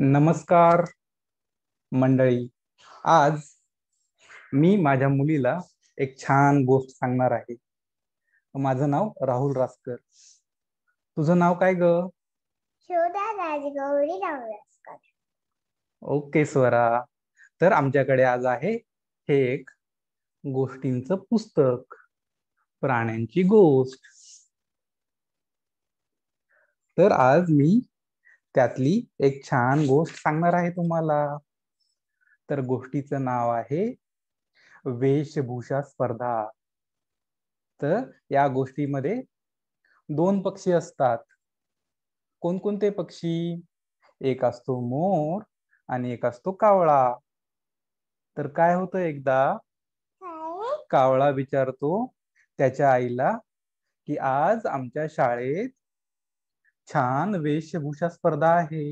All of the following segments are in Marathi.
नमस्कार मंडळी आज मी माझ्या मुलीला एक छान गोष्ट सांगणार आहे माझं नाव राहुल रासकर तुझं नाव काय ग ओके स्वरा तर आमच्याकडे आज आहे हे एक गोष्टींच पुस्तक प्राण्यांची गोष्ट तर आज मी त्यातली एक छान गोष्ट सांगणार आहे तुम्हाला तर गोष्टीचं नाव आहे वेशभूषा स्पर्धा तर या गोष्टीमध्ये दोन पक्षी असतात कोणकोणते पक्षी एक असतो मोर आणि एक असतो कावळा तर काय होतं एकदा कावळा विचारतो त्याच्या आईला की आज आमच्या शाळेत छान वेशभूषा स्पर्धा आहे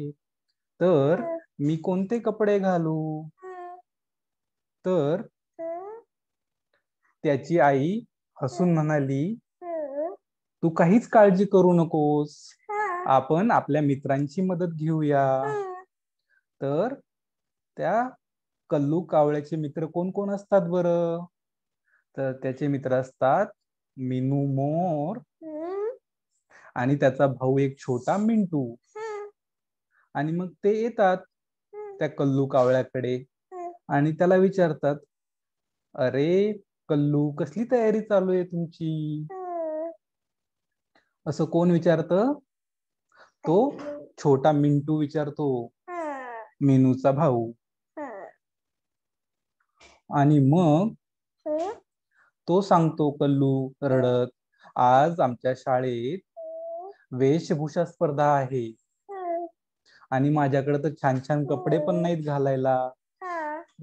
तर मी कोणते कपडे घालू तर त्याची आई हसून म्हणाली तू काहीच काळजी करू नकोस आपण आपल्या मित्रांची मदत घेऊया तर त्या कल्लू कावळ्याचे मित्र कोण कोण असतात बर तर त्याचे मित्र असतात मिनू मोर आणि त्याचा भाऊ एक छोटा मिंटू आणि मग ते येतात त्या कल्लू कावळ्याकडे आणि त्याला विचारतात अरे कल्लू कसली तयारी चालू आहे तुमची असं कोण विचारत तो छोटा मिंटू विचारतो मेनूचा भाऊ आणि मग तो सांगतो कल्लू रडत आज आमच्या शाळेत वेशभूषा स्पर्धा आहे आणि माझ्याकडे तर छान छान कपडे पण हो. नाहीत घालायला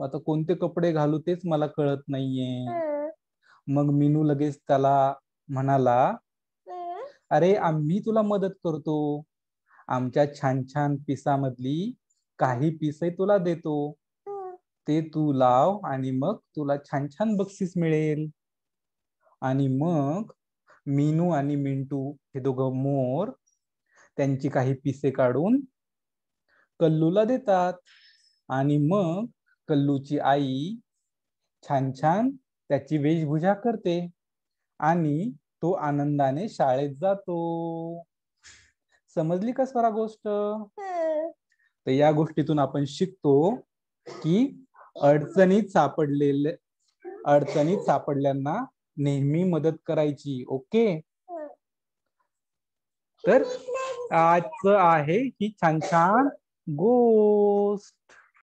आता कोणते कपडे घालू तेच मला कळत नाहीये मग मीनू लगेच त्याला म्हणाला अरे आम्ही तुला मदत करतो आमच्या छान छान पिसामधली काही पिसे तुला देतो ते तू लाव आणि मग तुला छान छान बक्षीस मिळेल आणि मग मीनू आणि मिंटू हे दोघं मोर त्यांची काही पिसे काढून कल्लूला देतात आणि मग कल्लूची आई छान छान त्याची वेशभूषा करते आणि तो आनंदाने शाळेत जातो समजली का स्वरा गोष्ट तर या गोष्टीतून आपण शिकतो की अडचणीत सापडलेले अडचणीत सापडल्यांना नेहमी मदत करायची ओके हो. तर आज आहे ही छान छान गोष्ट